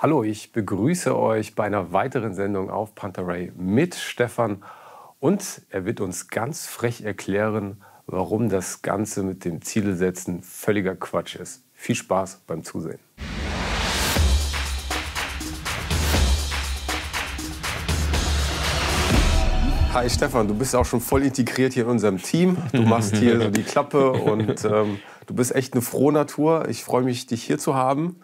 Hallo, ich begrüße euch bei einer weiteren Sendung auf Pantarei mit Stefan und er wird uns ganz frech erklären, warum das Ganze mit dem Zielsetzen völliger Quatsch ist. Viel Spaß beim Zusehen. Hi Stefan, du bist auch schon voll integriert hier in unserem Team. Du machst hier so die Klappe und ähm, du bist echt eine frohe Natur. Ich freue mich, dich hier zu haben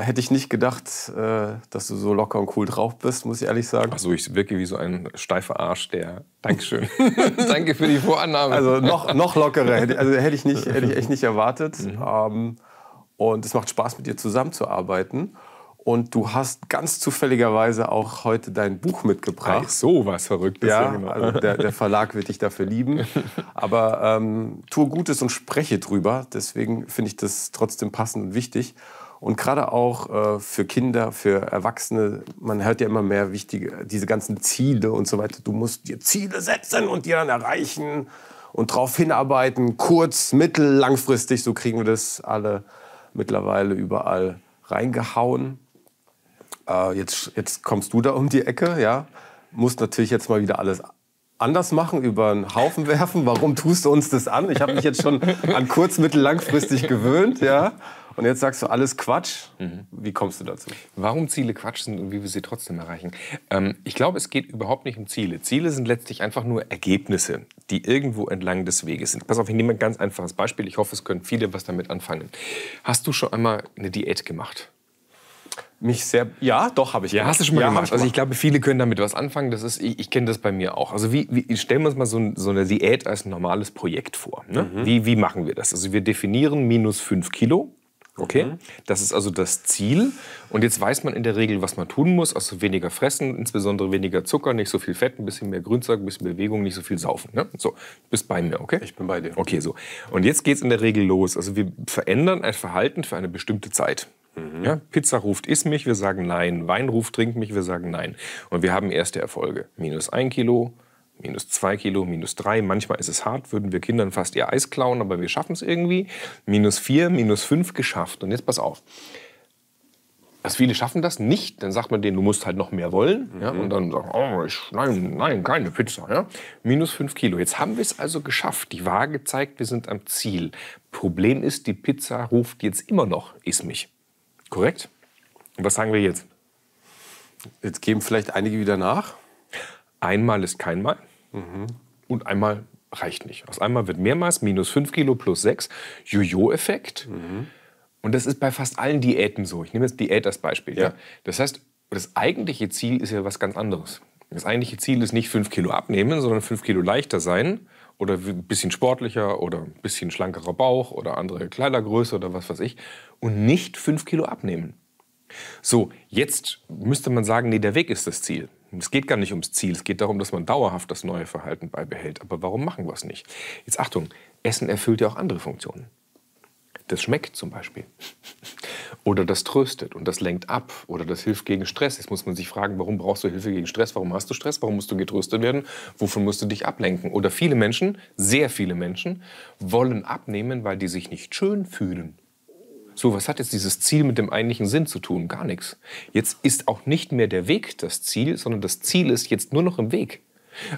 hätte ich nicht gedacht, äh, dass du so locker und cool drauf bist, muss ich ehrlich sagen. Also ich wirke wie so ein steifer Arsch, der. Dankeschön. Danke für die Vorannahme. Also noch, noch lockerer, also hätte ich, nicht, hätte ich echt nicht erwartet. Mhm. Ähm, und es macht Spaß, mit dir zusammenzuarbeiten. Und du hast ganz zufälligerweise auch heute dein Buch mitgebracht. Ach, so was Verrücktes. Ja, genau. also der, der, Verlag wird dich dafür lieben. Aber ähm, tue Gutes und spreche drüber. Deswegen finde ich das trotzdem passend und wichtig. Und gerade auch äh, für Kinder, für Erwachsene, man hört ja immer mehr wichtige, diese ganzen Ziele und so weiter. Du musst dir Ziele setzen und die dann erreichen und darauf hinarbeiten, kurz, mittel, langfristig. So kriegen wir das alle mittlerweile überall reingehauen. Äh, jetzt, jetzt kommst du da um die Ecke, ja. Musst natürlich jetzt mal wieder alles anders machen, über einen Haufen werfen. Warum tust du uns das an? Ich habe mich jetzt schon an kurz, mittel, langfristig gewöhnt, ja. Und jetzt sagst du alles Quatsch. Mhm. Wie kommst du dazu? Warum Ziele Quatsch sind und wie wir sie trotzdem erreichen? Ähm, ich glaube, es geht überhaupt nicht um Ziele. Ziele sind letztlich einfach nur Ergebnisse, die irgendwo entlang des Weges sind. Pass auf, ich nehme ein ganz einfaches Beispiel. Ich hoffe, es können viele was damit anfangen. Hast du schon einmal eine Diät gemacht? mich sehr. Ja, doch, habe ich. Ja, gemacht. hast du schon mal ja, gemacht. Ich also ich glaube, viele können damit was anfangen. Das ist, ich, ich kenne das bei mir auch. Also wie, wie stellen wir uns mal so, so, eine Diät als ein normales Projekt vor. Ne? Mhm. Wie, wie machen wir das? Also wir definieren minus 5 Kilo Okay, mhm. das ist also das Ziel. Und jetzt weiß man in der Regel, was man tun muss. Also weniger fressen, insbesondere weniger Zucker, nicht so viel Fett, ein bisschen mehr Grünzeug, ein bisschen Bewegung, nicht so viel saufen. Ne? So, bist bei mir, okay? Ich bin bei dir. Okay, so. Und jetzt geht's in der Regel los. Also wir verändern ein Verhalten für eine bestimmte Zeit. Mhm. Ja, Pizza ruft isst mich, wir sagen nein. Wein ruft trink mich, wir sagen nein. Und wir haben erste Erfolge. Minus ein Kilo, minus 2 Kilo, minus 3. Manchmal ist es hart, würden wir Kindern fast ihr Eis klauen, aber wir schaffen es irgendwie. Minus 4, minus 5 geschafft. Und jetzt pass auf. Also viele schaffen das nicht, dann sagt man denen, du musst halt noch mehr wollen. Mhm. Ja, und dann sagen, oh, nein, nein, keine Pizza. Ja? Minus 5 Kilo. Jetzt haben wir es also geschafft. Die Waage zeigt, wir sind am Ziel. Problem ist, die Pizza ruft jetzt immer noch, iss mich. Korrekt? Und was sagen wir jetzt? Jetzt geben vielleicht einige wieder nach einmal ist keinmal mhm. und einmal reicht nicht. Aus einmal wird mehrmals minus 5 Kilo plus 6, Jojo-Effekt. Mhm. Und das ist bei fast allen Diäten so. Ich nehme jetzt Diät als Beispiel. Ja. Ja. Das heißt, das eigentliche Ziel ist ja was ganz anderes. Das eigentliche Ziel ist nicht 5 Kilo abnehmen, sondern 5 Kilo leichter sein oder ein bisschen sportlicher oder ein bisschen schlankerer Bauch oder andere Kleidergröße oder was weiß ich und nicht 5 Kilo abnehmen. So, jetzt müsste man sagen, nee, der Weg ist das Ziel. Es geht gar nicht ums Ziel, es geht darum, dass man dauerhaft das neue Verhalten beibehält. Aber warum machen wir es nicht? Jetzt Achtung, Essen erfüllt ja auch andere Funktionen. Das schmeckt zum Beispiel. Oder das tröstet und das lenkt ab. Oder das hilft gegen Stress. Jetzt muss man sich fragen, warum brauchst du Hilfe gegen Stress? Warum hast du Stress? Warum musst du getröstet werden? Wovon musst du dich ablenken? Oder viele Menschen, sehr viele Menschen, wollen abnehmen, weil die sich nicht schön fühlen. So, was hat jetzt dieses Ziel mit dem eigentlichen Sinn zu tun? Gar nichts. Jetzt ist auch nicht mehr der Weg das Ziel, sondern das Ziel ist jetzt nur noch im Weg.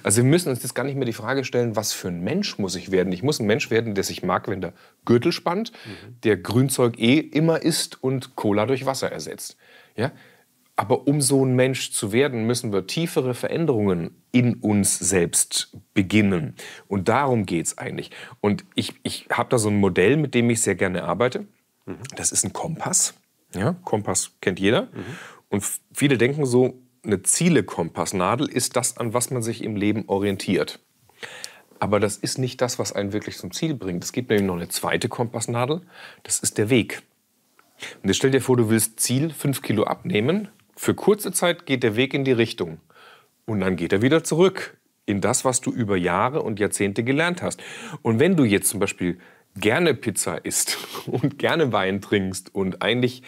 Also wir müssen uns jetzt gar nicht mehr die Frage stellen, was für ein Mensch muss ich werden? Ich muss ein Mensch werden, der sich mag, wenn der Gürtel spannt, mhm. der Grünzeug eh immer isst und Cola durch Wasser ersetzt. Ja? Aber um so ein Mensch zu werden, müssen wir tiefere Veränderungen in uns selbst beginnen. Und darum geht es eigentlich. Und ich, ich habe da so ein Modell, mit dem ich sehr gerne arbeite. Das ist ein Kompass. Ja, Kompass kennt jeder. Mhm. Und viele denken so, eine Ziele-Kompassnadel ist das, an was man sich im Leben orientiert. Aber das ist nicht das, was einen wirklich zum Ziel bringt. Es gibt nämlich noch eine zweite Kompassnadel, das ist der Weg. Und jetzt stell dir vor, du willst Ziel 5 Kilo abnehmen. Für kurze Zeit geht der Weg in die Richtung. Und dann geht er wieder zurück in das, was du über Jahre und Jahrzehnte gelernt hast. Und wenn du jetzt zum Beispiel gerne Pizza isst und gerne Wein trinkst und eigentlich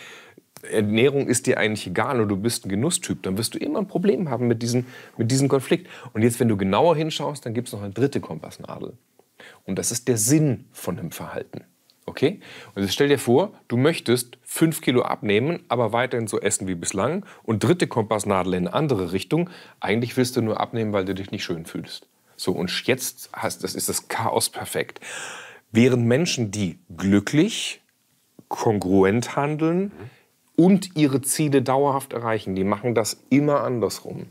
Ernährung ist dir eigentlich egal und du bist ein Genusstyp, dann wirst du immer ein Problem haben mit diesem, mit diesem Konflikt. Und jetzt, wenn du genauer hinschaust, dann gibt es noch eine dritte Kompassnadel. Und das ist der Sinn von einem Verhalten. Okay? Und also jetzt stell dir vor, du möchtest 5 Kilo abnehmen, aber weiterhin so essen wie bislang und dritte Kompassnadel in eine andere Richtung. Eigentlich willst du nur abnehmen, weil du dich nicht schön fühlst. So, und jetzt hast, das ist das Chaos perfekt. Während Menschen, die glücklich, kongruent handeln und ihre Ziele dauerhaft erreichen, die machen das immer andersrum.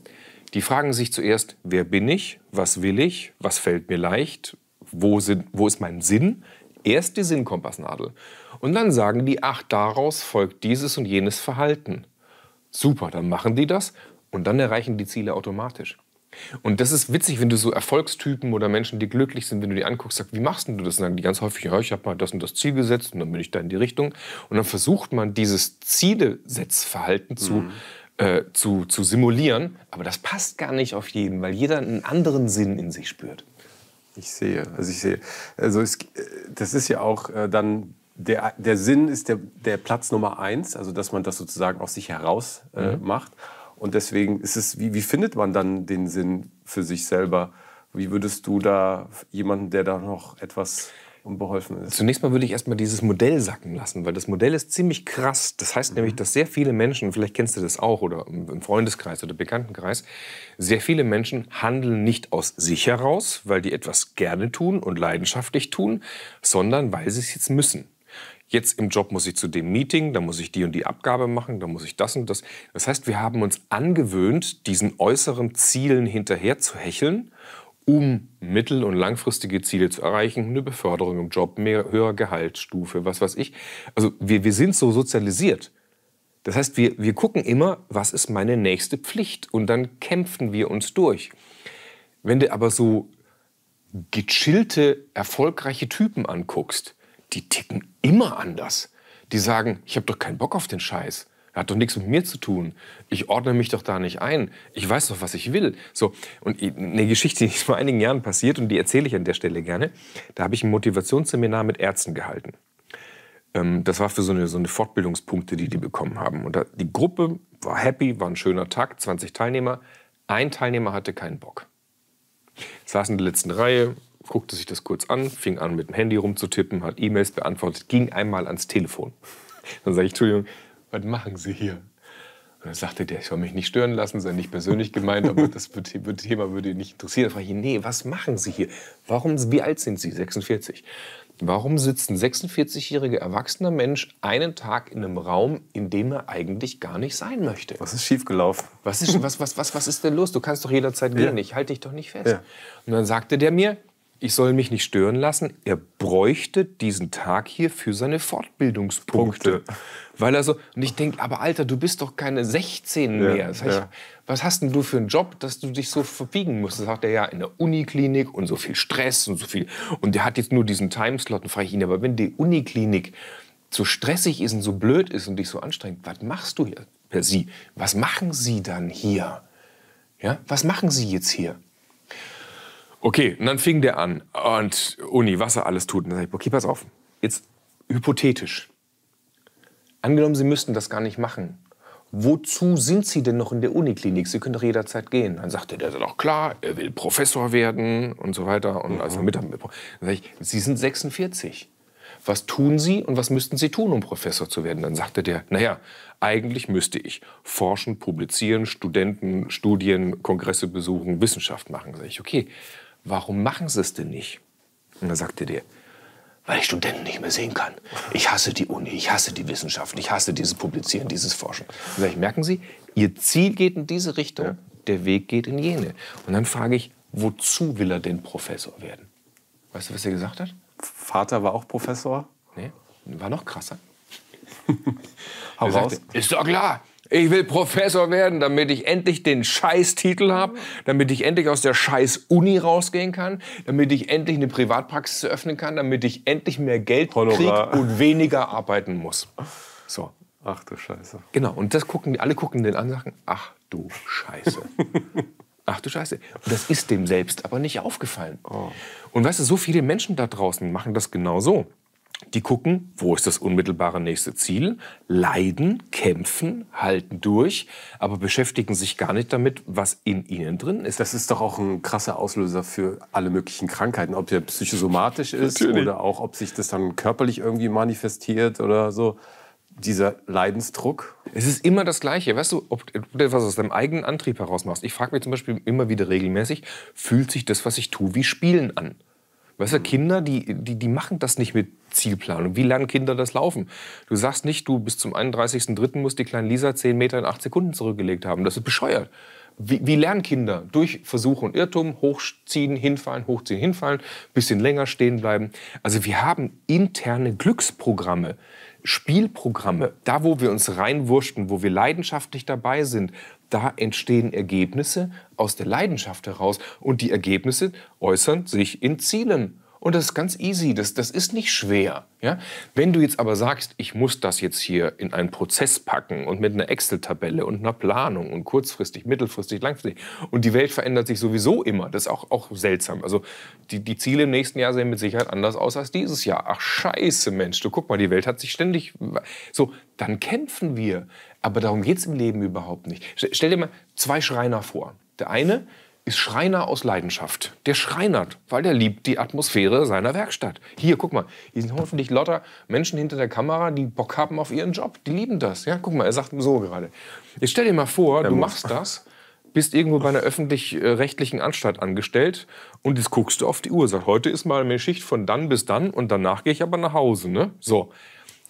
Die fragen sich zuerst, wer bin ich, was will ich, was fällt mir leicht, wo, sind, wo ist mein Sinn? Erst die Sinnkompassnadel. Und dann sagen die, ach, daraus folgt dieses und jenes Verhalten. Super, dann machen die das und dann erreichen die Ziele automatisch. Und das ist witzig, wenn du so Erfolgstypen oder Menschen, die glücklich sind, wenn du die anguckst, sagst, wie machst du das? Und sagen die ganz häufig, ja, ich habe mal das und das Ziel gesetzt und dann bin ich da in die Richtung. Und dann versucht man, dieses Zielesetzverhalten zu mhm. Äh, zu, zu simulieren. Aber das passt gar nicht auf jeden, weil jeder einen anderen Sinn in sich spürt. Ich sehe, also ich sehe. Also es, äh, das ist ja auch äh, dann der, der Sinn ist der, der Platz Nummer eins, also dass man das sozusagen aus sich heraus äh, mhm. macht. Und deswegen ist es, wie, wie findet man dann den Sinn für sich selber? Wie würdest du da jemanden, der da noch etwas unbeholfen ist? Zunächst mal würde ich erstmal dieses Modell sacken lassen, weil das Modell ist ziemlich krass. Das heißt mhm. nämlich, dass sehr viele Menschen, vielleicht kennst du das auch oder im Freundeskreis oder Bekanntenkreis, sehr viele Menschen handeln nicht aus sich heraus, weil die etwas gerne tun und leidenschaftlich tun, sondern weil sie es jetzt müssen jetzt im Job muss ich zu dem Meeting, da muss ich die und die Abgabe machen, da muss ich das und das. Das heißt, wir haben uns angewöhnt, diesen äußeren Zielen hinterher zu hecheln, um mittel- und langfristige Ziele zu erreichen, eine Beförderung im Job, mehr, höhere Gehaltsstufe, was weiß ich. Also wir, wir sind so sozialisiert. Das heißt, wir, wir gucken immer, was ist meine nächste Pflicht und dann kämpfen wir uns durch. Wenn du aber so gechillte, erfolgreiche Typen anguckst, die ticken immer anders. Die sagen, ich habe doch keinen Bock auf den Scheiß. Er hat doch nichts mit mir zu tun. Ich ordne mich doch da nicht ein. Ich weiß doch, was ich will. So, und eine Geschichte, die ist vor einigen Jahren passiert und die erzähle ich an der Stelle gerne. Da habe ich ein Motivationsseminar mit Ärzten gehalten. Ähm, das war für so eine, so eine Fortbildungspunkte, die die bekommen haben. Und die Gruppe war happy, war ein schöner Tag, 20 Teilnehmer. Ein Teilnehmer hatte keinen Bock. Saß in der letzten Reihe, guckte sich das kurz an, fing an mit dem Handy rumzutippen, hat E-Mails beantwortet, ging einmal ans Telefon. Dann sage ich, Entschuldigung, was machen Sie hier? Und dann sagte der, ich soll mich nicht stören lassen, sei nicht persönlich gemeint, aber das Thema würde ihn nicht interessieren. Dann frage ich nee, was machen Sie hier? Warum, wie alt sind Sie? 46. Warum sitzt ein 46-jähriger erwachsener Mensch einen Tag in einem Raum, in dem er eigentlich gar nicht sein möchte? Was ist schiefgelaufen? Was ist, was, was, was, was ist denn los? Du kannst doch jederzeit gehen, ja. ich halte dich doch nicht fest. Ja. Und dann sagte der mir, ich soll mich nicht stören lassen. Er bräuchte diesen Tag hier für seine Fortbildungspunkte. Punkte. Weil er so, und ich denke, aber Alter, du bist doch keine 16 mehr. Ja, das ja. Was hast denn du für einen Job, dass du dich so verbiegen musst? Das sagt er ja in der Uniklinik und so viel Stress und so viel. Und der hat jetzt nur diesen Timeslot. Und frage ich ihn, aber wenn die Uniklinik so stressig ist und so blöd ist und dich so anstrengt, was machst du hier per Sie? Was machen Sie dann hier? Ja, was machen Sie jetzt hier? Okay, und dann fing der an und Uni, was er alles tut. Und dann sag ich, okay, pass auf, jetzt hypothetisch. Angenommen, Sie müssten das gar nicht machen. Wozu sind Sie denn noch in der Uniklinik? Sie können doch jederzeit gehen. Dann sagte der dann auch klar, er will Professor werden und so weiter. Und mhm. also mit, dann sage ich, Sie sind 46. Was tun Sie und was müssten Sie tun, um Professor zu werden? Dann sagte der, naja, eigentlich müsste ich forschen, publizieren, Studenten, Studien, Kongresse besuchen, Wissenschaft machen. Sag ich, okay, warum machen sie es denn nicht? Und dann sagt er dir, weil ich Studenten nicht mehr sehen kann. Ich hasse die Uni, ich hasse die Wissenschaft, ich hasse dieses Publizieren, dieses Forschen. Und dann merken Sie, Ihr Ziel geht in diese Richtung, ja. der Weg geht in jene. Und dann frage ich, wozu will er denn Professor werden? Weißt du, was er gesagt hat? Vater war auch Professor. Nee, war noch krasser. Hau raus. Sagte, ist doch klar, ich will Professor werden, damit ich endlich den Scheiß-Titel habe, damit ich endlich aus der Scheiß-Uni rausgehen kann, damit ich endlich eine Privatpraxis öffnen kann, damit ich endlich mehr Geld kriege und weniger arbeiten muss. So. Ach du Scheiße. Genau, und das gucken, alle gucken den an und sagen, ach du Scheiße. ach du Scheiße. Und das ist dem selbst aber nicht aufgefallen. Oh. Und weißt du, so viele Menschen da draußen machen das genau so. Die gucken, wo ist das unmittelbare nächste Ziel, leiden, kämpfen, halten durch, aber beschäftigen sich gar nicht damit, was in ihnen drin ist. Das ist doch auch ein krasser Auslöser für alle möglichen Krankheiten, ob der psychosomatisch ist Natürlich. oder auch ob sich das dann körperlich irgendwie manifestiert oder so dieser Leidensdruck? Es ist immer das Gleiche. Weißt du, ob du etwas aus deinem eigenen Antrieb heraus machst. Ich frage mich zum Beispiel immer wieder regelmäßig, fühlt sich das, was ich tue, wie Spielen an? Weißt du, Kinder, die, die, die machen das nicht mit Zielplanung. Wie lernen Kinder das Laufen? Du sagst nicht, du bis zum 31.03. muss die kleine Lisa 10 Meter in 8 Sekunden zurückgelegt haben. Das ist bescheuert. Wie, wie lernen Kinder? Durch Versuch und Irrtum, hochziehen, hinfallen, hochziehen, hinfallen, bisschen länger stehen bleiben. Also wir haben interne Glücksprogramme. Spielprogramme, da wo wir uns reinwurschten, wo wir leidenschaftlich dabei sind, da entstehen Ergebnisse aus der Leidenschaft heraus und die Ergebnisse äußern sich in Zielen. Und das ist ganz easy, das, das ist nicht schwer. Ja? Wenn du jetzt aber sagst, ich muss das jetzt hier in einen Prozess packen und mit einer Excel-Tabelle und einer Planung und kurzfristig, mittelfristig, langfristig und die Welt verändert sich sowieso immer, das ist auch, auch seltsam. Also die, die Ziele im nächsten Jahr sehen mit Sicherheit anders aus als dieses Jahr. Ach scheiße, Mensch, du guck mal, die Welt hat sich ständig... So, dann kämpfen wir. Aber darum geht es im Leben überhaupt nicht. Stell dir mal zwei Schreiner vor. Der eine ist Schreiner aus Leidenschaft. Der schreinert, weil der liebt die Atmosphäre seiner Werkstatt. Hier, guck mal, hier sind hoffentlich lauter Menschen hinter der Kamera, die Bock haben auf ihren Job. Die lieben das. Ja, guck mal, er sagt so gerade. Ich stell dir mal vor, der du muss. machst das, bist irgendwo bei einer öffentlich-rechtlichen Anstalt angestellt und jetzt guckst du auf die Uhr. Sag, heute ist mal eine Schicht von dann bis dann und danach gehe ich aber nach Hause. Ne? So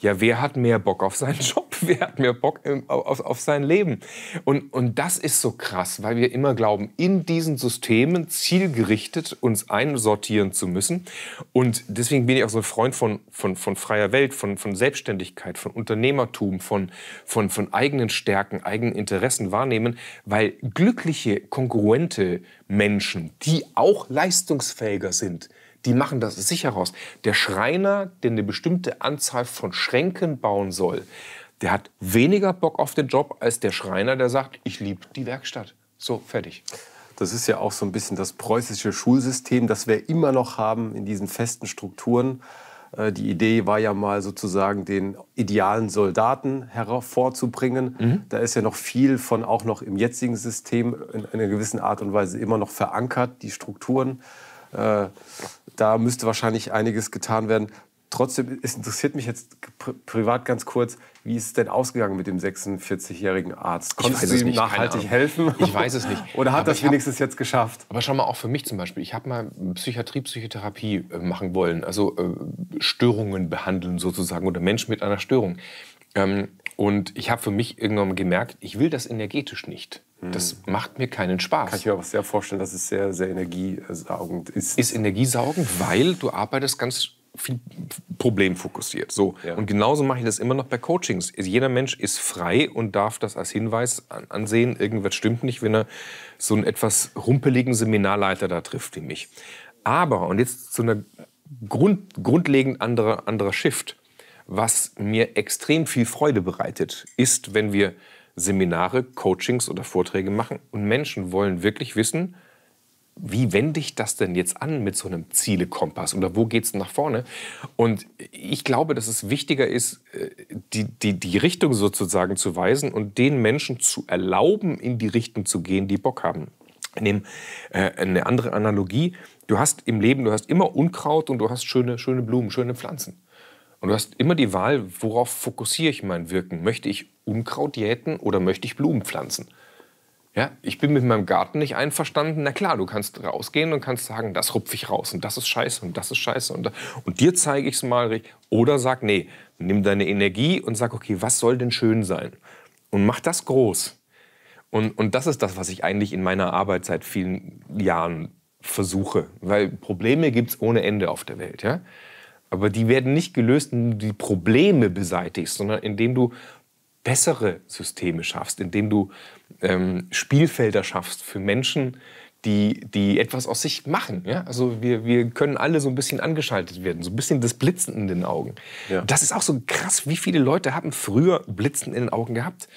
ja, wer hat mehr Bock auf seinen Job? Wer hat mehr Bock ähm, auf, auf sein Leben? Und, und das ist so krass, weil wir immer glauben, in diesen Systemen zielgerichtet uns einsortieren zu müssen. Und deswegen bin ich auch so ein Freund von, von, von freier Welt, von, von Selbstständigkeit, von Unternehmertum, von, von, von eigenen Stärken, eigenen Interessen wahrnehmen, weil glückliche, kongruente Menschen, die auch leistungsfähiger sind, die machen das sich heraus. Der Schreiner, der eine bestimmte Anzahl von Schränken bauen soll, der hat weniger Bock auf den Job als der Schreiner, der sagt, ich liebe die Werkstatt. So, fertig. Das ist ja auch so ein bisschen das preußische Schulsystem, das wir immer noch haben in diesen festen Strukturen. Äh, die Idee war ja mal sozusagen den idealen Soldaten hervorzubringen. Mhm. Da ist ja noch viel von auch noch im jetzigen System in einer gewissen Art und Weise immer noch verankert, die Strukturen. Äh, da müsste wahrscheinlich einiges getan werden. Trotzdem es interessiert mich jetzt pri privat ganz kurz, wie ist es denn ausgegangen mit dem 46-jährigen Arzt? Konntest du ihm nicht, nachhaltig helfen? Ich weiß es nicht. Oder hat aber das wenigstens hab, jetzt geschafft? Aber schau mal, auch für mich zum Beispiel. Ich habe mal Psychiatrie, Psychotherapie äh, machen wollen. Also äh, Störungen behandeln sozusagen oder Menschen mit einer Störung. Ähm, und ich habe für mich irgendwann gemerkt, ich will das energetisch nicht. Hm. Das macht mir keinen Spaß. Kann ich mir aber sehr vorstellen, dass es sehr, sehr energiesaugend ist. Ist energiesaugend, weil du arbeitest ganz viel problemfokussiert. So. Ja. Und genauso mache ich das immer noch bei Coachings. Also jeder Mensch ist frei und darf das als Hinweis ansehen, irgendwas stimmt nicht, wenn er so einen etwas rumpeligen Seminarleiter da trifft wie mich. Aber, und jetzt zu einer Grund, grundlegend anderer, anderer Shift. Was mir extrem viel Freude bereitet, ist, wenn wir Seminare, Coachings oder Vorträge machen und Menschen wollen wirklich wissen, wie wende ich das denn jetzt an mit so einem Zielekompass oder wo geht es nach vorne? Und ich glaube, dass es wichtiger ist, äh, die, die, die Richtung sozusagen zu weisen und den Menschen zu erlauben, in die Richtung zu gehen, die Bock haben. Ich äh, eine andere Analogie. Du hast im Leben, du hast immer Unkraut und du hast schöne, schöne Blumen, schöne Pflanzen. Und du hast immer die Wahl, worauf fokussiere ich mein Wirken? Möchte ich Unkraut jäten oder möchte ich Blumen pflanzen? Ja, ich bin mit meinem Garten nicht einverstanden. Na klar, du kannst rausgehen und kannst sagen, das rupfe ich raus und das ist scheiße und das ist scheiße und, und dir zeige ich es mal. Oder sag, nee, nimm deine Energie und sag, okay, was soll denn schön sein? Und mach das groß. Und, und das ist das, was ich eigentlich in meiner Arbeit seit vielen Jahren versuche. Weil Probleme gibt es ohne Ende auf der Welt. Ja? Aber die werden nicht gelöst, indem du die Probleme beseitigst, sondern indem du bessere Systeme schaffst, indem du ähm, Spielfelder schaffst für Menschen, die, die etwas aus sich machen. Ja? Also wir, wir können alle so ein bisschen angeschaltet werden, so ein bisschen das Blitzen in den Augen. Ja. Das ist auch so krass, wie viele Leute haben früher Blitzen in den Augen gehabt.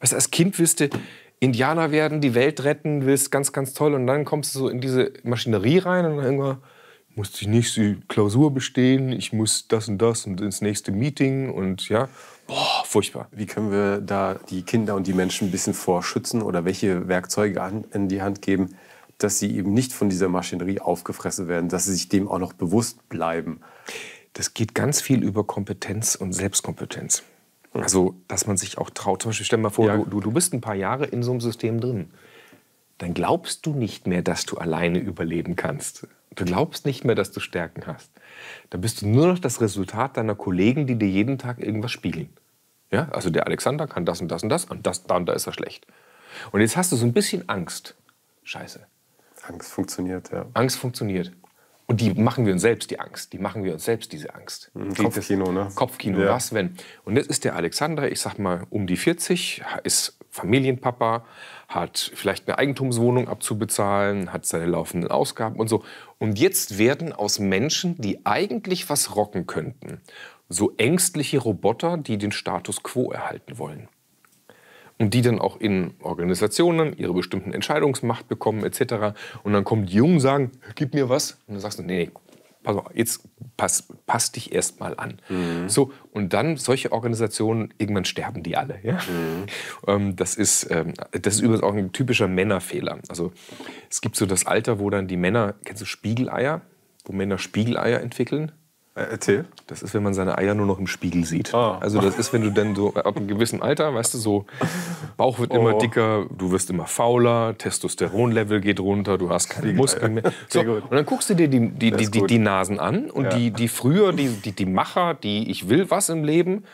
Was als Kind wüsste, Indianer werden, die Welt retten, willst ganz, ganz toll und dann kommst du so in diese Maschinerie rein und dann irgendwann muss die nächste Klausur bestehen, ich muss das und das und ins nächste Meeting und ja, boah, furchtbar. Wie können wir da die Kinder und die Menschen ein bisschen vorschützen oder welche Werkzeuge an, in die Hand geben, dass sie eben nicht von dieser Maschinerie aufgefressen werden, dass sie sich dem auch noch bewusst bleiben? Das geht ganz viel über Kompetenz und Selbstkompetenz. Hm. Also, dass man sich auch traut. Zum Beispiel, stell dir mal vor, ja. du, du bist ein paar Jahre in so einem System drin. Dann glaubst du nicht mehr, dass du alleine überleben kannst. Du glaubst nicht mehr, dass du Stärken hast. Da bist du nur noch das Resultat deiner Kollegen, die dir jeden Tag irgendwas spiegeln. Ja, also der Alexander kann das und das und das und das da und da ist er schlecht. Und jetzt hast du so ein bisschen Angst. Scheiße. Angst funktioniert, ja. Angst funktioniert. Und die machen wir uns selbst die Angst. Die machen wir uns selbst diese Angst. Mhm, Kopfkino, ne? Kopfkino, ja. was wenn? Und jetzt ist der Alexander, ich sag mal, um die 40, ist Familienpapa, hat vielleicht eine Eigentumswohnung abzubezahlen, hat seine laufenden Ausgaben und so. Und jetzt werden aus Menschen, die eigentlich was rocken könnten, so ängstliche Roboter, die den Status quo erhalten wollen und die dann auch in Organisationen ihre bestimmten Entscheidungsmacht bekommen etc. Und dann kommen die Jungen und sagen, gib mir was. Und dann sagst du, nee, nee pass mal, jetzt pass, pass dich erstmal an. Mhm. So, und dann solche Organisationen, irgendwann sterben die alle. Ja? Mhm. Ähm, das, ist, ähm, das ist übrigens auch ein typischer Männerfehler. Also es gibt so das Alter, wo dann die Männer, kennst du Spiegeleier? Wo Männer Spiegeleier entwickeln. Äh, erzähl. Das ist, wenn man seine Eier nur noch im Spiegel sieht. Ah. Also das ist, wenn du dann so äh, ab einem gewissen Alter, weißt du, so Bauch wird oh. immer dicker, du wirst immer fauler, Testosteronlevel geht runter, du hast keine Muskeln mehr. So, und dann guckst du dir die, die, die, die, die Nasen an und ja. die, die früher, die, die, die Macher, die ich will was im Leben,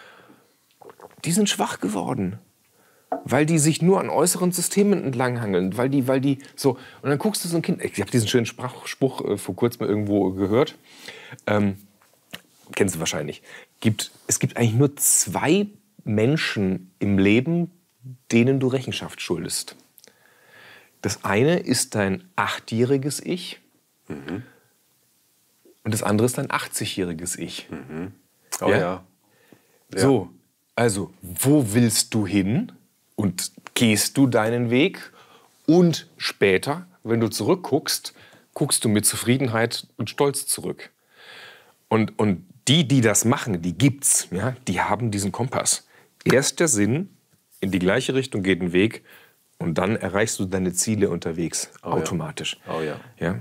die sind schwach geworden weil die sich nur an äußeren Systemen entlanghangeln, weil die, weil die so. Und dann guckst du so ein Kind. Ich habe diesen schönen Sprach, Spruch äh, vor kurzem irgendwo gehört. Ähm, kennst du wahrscheinlich, gibt, es gibt eigentlich nur zwei Menschen im Leben, denen du Rechenschaft schuldest. Das eine ist dein achtjähriges Ich mhm. und das andere ist dein 80-jähriges Ich. Mhm. Oh, ja? Ja. ja? So, also, wo willst du hin und gehst du deinen Weg? Und später, wenn du zurückguckst, guckst du mit Zufriedenheit und Stolz zurück. Und, und die, die das machen, die gibt's, ja, die haben diesen Kompass. Erst der Sinn, in die gleiche Richtung geht ein Weg und dann erreichst du deine Ziele unterwegs, oh, automatisch. Ja. Oh ja. ja?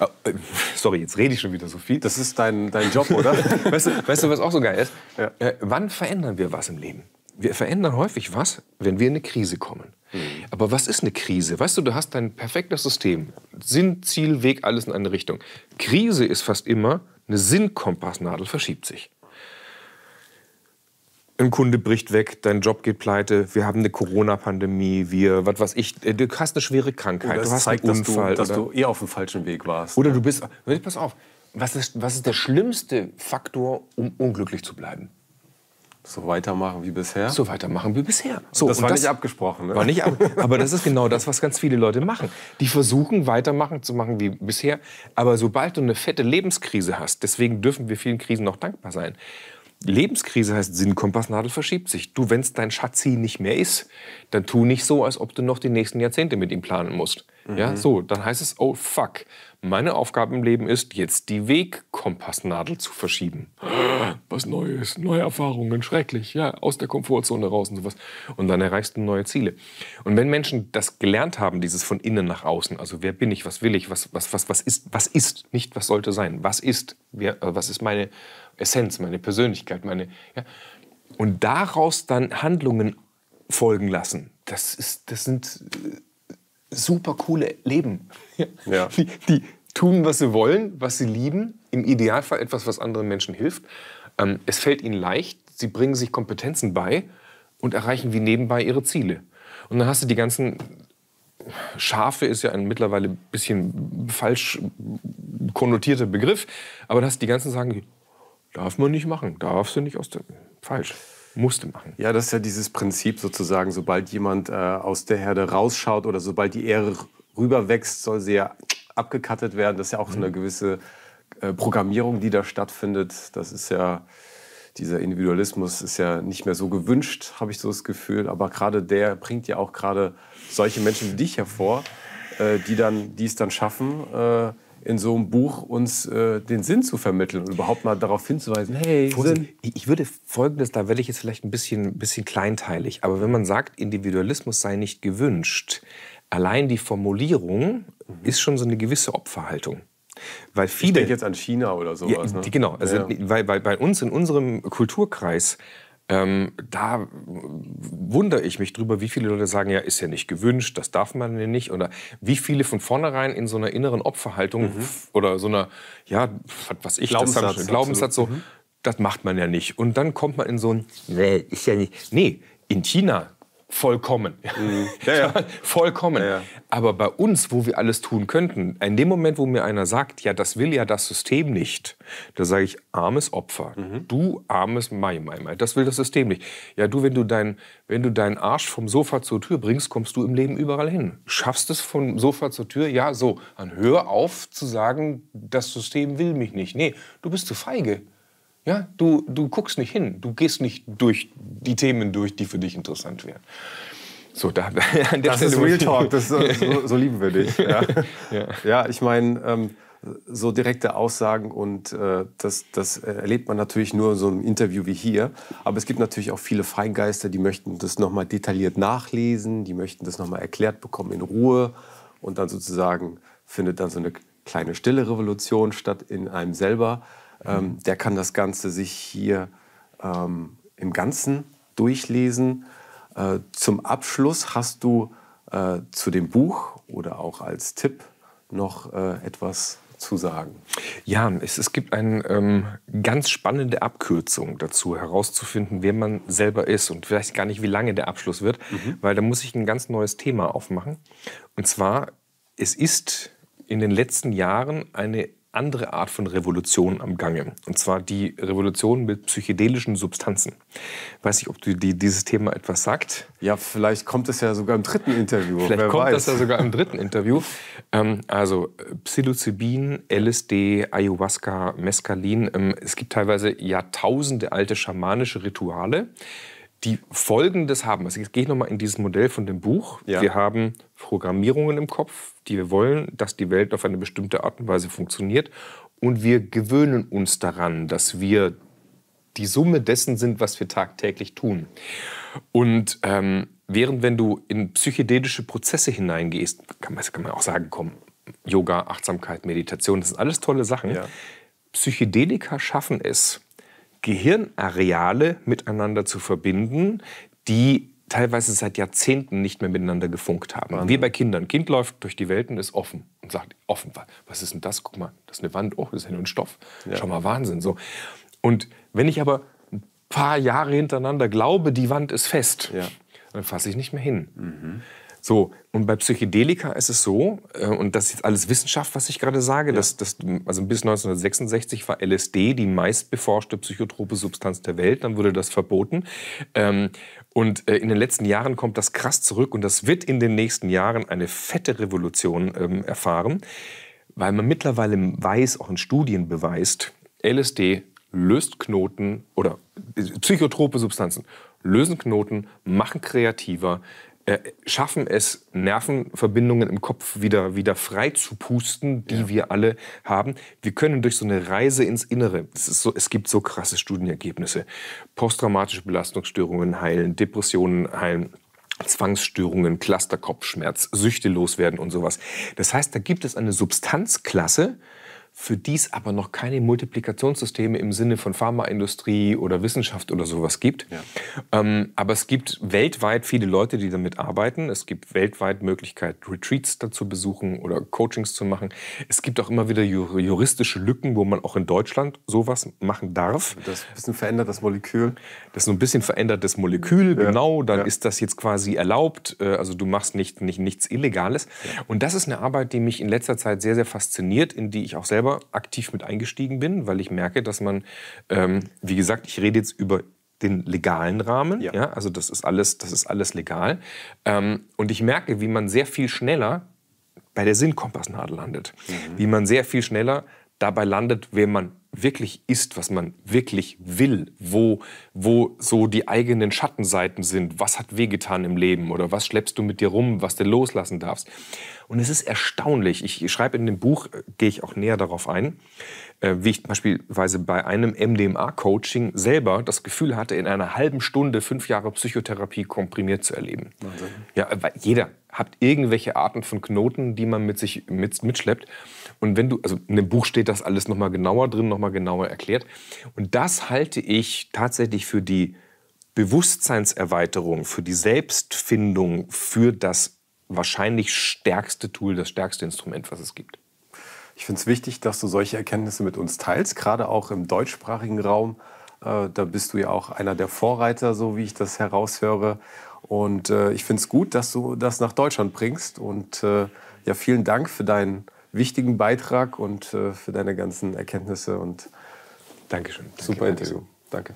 Ah, äh, sorry, jetzt rede ich schon wieder so viel. Das ist dein, dein Job, oder? weißt, du, weißt, du, was auch so geil ist? Ja. Äh, wann verändern wir was im Leben? Wir verändern häufig was, wenn wir in eine Krise kommen. Mhm. Aber was ist eine Krise? Weißt du, du hast dein perfektes System. Sinn, Ziel, Weg, alles in eine Richtung. Krise ist fast immer, eine Sinnkompassnadel verschiebt sich. Ein Kunde bricht weg, dein Job geht pleite, wir haben eine Corona-Pandemie, wir, was weiß ich, äh, du hast eine schwere Krankheit, du hast zeigt, einen Unfall. Dass du, dass du eh auf dem falschen Weg warst. Oder du bist, pass auf, was ist, was ist der schlimmste Faktor, um unglücklich zu bleiben? So weitermachen wie bisher? So weitermachen wie bisher. So, das war das nicht abgesprochen. Ne? War nicht ab, aber das ist genau das, was ganz viele Leute machen. Die versuchen weitermachen zu machen wie bisher. Aber sobald du eine fette Lebenskrise hast, deswegen dürfen wir vielen Krisen noch dankbar sein. Lebenskrise heißt, Sinnkompassnadel verschiebt sich. Du, wenn es dein Schatzi nicht mehr ist, dann tu nicht so, als ob du noch die nächsten Jahrzehnte mit ihm planen musst. Ja, mhm. so, dann heißt es, oh fuck, meine Aufgabe im Leben ist, jetzt die Wegkompassnadel zu verschieben. Was Neues, neue Erfahrungen, schrecklich, ja, aus der Komfortzone raus und sowas. Und dann erreichst du neue Ziele. Und wenn Menschen das gelernt haben, dieses von innen nach außen, also wer bin ich, was will ich, was, was, was, was ist, was ist, nicht was sollte sein, was ist, wer, äh, was ist meine Essenz, meine Persönlichkeit, meine, ja, und daraus dann Handlungen folgen lassen, das, ist, das sind äh, super coole Leben. Ja. Die, die, tun, was sie wollen, was sie lieben, im Idealfall etwas, was anderen Menschen hilft. Ähm, es fällt ihnen leicht, sie bringen sich Kompetenzen bei und erreichen wie nebenbei ihre Ziele. Und dann hast du die ganzen Schafe ist ja ein mittlerweile ein bisschen falsch konnotierter Begriff, aber dann hast du die ganzen sagen, darf man nicht machen, darfst du nicht aus der falsch musste machen. Ja, das ist ja dieses Prinzip sozusagen, sobald jemand äh, aus der Herde rausschaut oder sobald die Ehre rüberwächst, soll sie ja abgekattet werden. Das ist ja auch mhm. eine gewisse äh, Programmierung, die da stattfindet. Das ist ja, dieser Individualismus ist ja nicht mehr so gewünscht, habe ich so das Gefühl. Aber gerade der bringt ja auch gerade solche Menschen wie dich hervor, äh, die, dann, die es dann schaffen, äh, in so einem Buch uns äh, den Sinn zu vermitteln und überhaupt mal darauf hinzuweisen, hey, Sinn. Ich würde folgendes, da werde ich jetzt vielleicht ein bisschen, bisschen kleinteilig, aber wenn man sagt, Individualismus sei nicht gewünscht, allein die Formulierung mhm. ist schon so eine gewisse Opferhaltung. Weil viele, ich denke jetzt an China oder sowas. Ja, ne? Genau, also ja, ja. Weil, weil bei uns in unserem Kulturkreis ähm, da wundere ich mich drüber, wie viele Leute sagen, ja, ist ja nicht gewünscht, das darf man ja nicht. Oder wie viele von vornherein in so einer inneren Opferhaltung mhm. oder so einer, ja, was ich, Glaubenssatz, das haben, Glaubenssatz so, mhm. das macht man ja nicht. Und dann kommt man in so ein, nee, ist ja nicht. Nee, in China vollkommen. Mhm. Ja, ja. vollkommen. Ja, Aber bei uns, wo wir alles tun könnten, in dem Moment, wo mir einer sagt, ja, das will ja das System nicht, da sage ich, armes Opfer, mhm. du armes Mai, Mai, Mai, das will das System nicht. Ja, du, wenn du, dein, wenn du deinen Arsch vom Sofa zur Tür bringst, kommst du im Leben überall hin. Schaffst es vom Sofa zur Tür, ja, so. Dann hör auf zu sagen, das System will mich nicht. Nee, du bist zu feige. Ja, du, du guckst nicht hin, du gehst nicht durch die Themen durch, die für dich interessant wären. So, da, das Stelle ist Real Talk, das, so, so, lieben wir dich. Ja, ja. ja ich meine, ähm, so direkte Aussagen und äh, das, das erlebt man natürlich nur in so einem Interview wie hier. Aber es gibt natürlich auch viele Feingeister, die möchten das nochmal detailliert nachlesen, die möchten das nochmal erklärt bekommen in Ruhe. Und dann sozusagen findet dann so eine kleine stille Revolution statt in einem selber ähm, mhm. der kann das Ganze sich hier ähm, im Ganzen durchlesen. Äh, zum Abschluss hast du äh, zu dem Buch oder auch als Tipp noch äh, etwas zu sagen? Ja, es, es gibt eine ähm, ganz spannende Abkürzung dazu, herauszufinden, wer man selber ist und vielleicht gar nicht, wie lange der Abschluss wird, mhm. weil da muss ich ein ganz neues Thema aufmachen. Und zwar, es ist in den letzten Jahren eine andere Art von Revolution am Gange. Und zwar die Revolution mit psychedelischen Substanzen. Weiß nicht, ob du die, dieses Thema etwas sagt. Ja, vielleicht kommt es ja sogar im dritten Interview. Vielleicht Wer kommt weiß. das ja sogar im dritten Interview. Ähm, also Psilocybin, LSD, Ayahuasca, Mescalin. Ähm, es gibt teilweise jahrtausende alte schamanische Rituale die Folgendes haben. Also jetzt gehe ich nochmal in dieses Modell von dem Buch. Ja. Wir haben Programmierungen im Kopf, die wir wollen, dass die Welt auf eine bestimmte Art und Weise funktioniert. Und wir gewöhnen uns daran, dass wir die Summe dessen sind, was wir tagtäglich tun. Und ähm, während wenn du in psychedelische Prozesse hineingehst, kann man, kann man auch sagen, komm, Yoga, Achtsamkeit, Meditation, das sind alles tolle Sachen. Ja. Psychedelika schaffen es, Gehirnareale miteinander zu verbinden, die teilweise seit Jahrzehnten nicht mehr miteinander gefunkt haben. Wahnsinn. Wie bei Kindern. kind läuft durch die Welt und ist offen und sagt, offen, was ist denn das? Guck mal, das ist eine Wand, oh, das ist ja nur ein Stoff. Ja. Schau mal, Wahnsinn. So. Und wenn ich aber ein paar Jahre hintereinander glaube, die Wand ist fest, ja. dann fasse ich nicht mehr hin. Mhm. So, und bei Psychedelika ist es so, äh, und das ist jetzt alles Wissenschaft, was ich gerade sage, ja. dass, dass, also bis 1966 war LSD die meistbeforschte psychotrope Substanz der Welt, dann wurde das verboten. Ähm, und äh, in den letzten Jahren kommt das krass zurück und das wird in den nächsten Jahren eine fette Revolution ähm, erfahren, weil man mittlerweile weiß, auch in Studien beweist, LSD löst Knoten oder äh, psychotrope Substanzen lösen Knoten, machen kreativer, äh, schaffen es, Nervenverbindungen im Kopf wieder, wieder frei zu pusten, die ja. wir alle haben. Wir können durch so eine Reise ins Innere, so, es gibt so krasse Studienergebnisse, posttraumatische Belastungsstörungen heilen, Depressionen heilen. Zwangsstörungen, Clusterkopfschmerz, Süchte loswerden und sowas. Das heißt, da gibt es eine Substanzklasse, für die es aber noch keine Multiplikationssysteme im Sinne von Pharmaindustrie oder Wissenschaft oder sowas gibt. Ja. Ähm, aber es gibt weltweit viele Leute, die damit arbeiten. Es gibt weltweit Möglichkeit, Retreats dazu besuchen oder Coachings zu machen. Es gibt auch immer wieder juristische Lücken, wo man auch in Deutschland sowas machen darf. Das ist ein bisschen verändert das Molekül. Das ist ein bisschen verändertes Molekül, ja. genau. Dann ja. ist das jetzt quasi erlaubt. Äh, also du machst nicht, nicht nichts Illegales. Und das ist eine Arbeit, die mich in letzter Zeit sehr, sehr fasziniert, in die ich auch selber selber aktiv mit eingestiegen bin, weil ich merke, dass man, ähm, wie gesagt, ich rede jetzt über den legalen Rahmen. Ja. ja. also das ist alles, das ist alles legal. Ähm, und ich merke, wie man sehr viel schneller bei der Sinnkompassnadel landet, mhm. wie man sehr viel schneller dabei landet, wer man wirklich ist, was man wirklich will, wo, wo so die eigenen Schattenseiten sind, was hat wehgetan im Leben oder was schleppst du mit dir rum, was du loslassen darfst. Und es ist erstaunlich, ich schreibe in dem Buch, äh, gehe ich auch näher darauf ein, äh, wie ich beispielsweise bei einem MDMA-Coaching selber das Gefühl hatte, in einer halben Stunde fünf Jahre Psychotherapie komprimiert zu erleben. Wahnsinn. Ja, weil jeder hat irgendwelche Arten von Knoten, die man mit sich mit, mitschleppt. Und wenn du, also in dem Buch steht das alles nochmal genauer drin, nochmal genauer erklärt. Und das halte ich tatsächlich für die Bewusstseinserweiterung, für die Selbstfindung, für das wahrscheinlich stärkste Tool, das stärkste Instrument, was es gibt. Ich finde es wichtig, dass du solche Erkenntnisse mit uns teilst, gerade auch im deutschsprachigen Raum. Äh, da bist du ja auch einer der Vorreiter, so wie ich das heraushöre. Und äh, ich finde es gut, dass du das nach Deutschland bringst. Und äh, ja, vielen Dank für deinen wichtigen Beitrag und äh, für deine ganzen Erkenntnisse. Und Dankeschön. Danke, super Interview. Danke.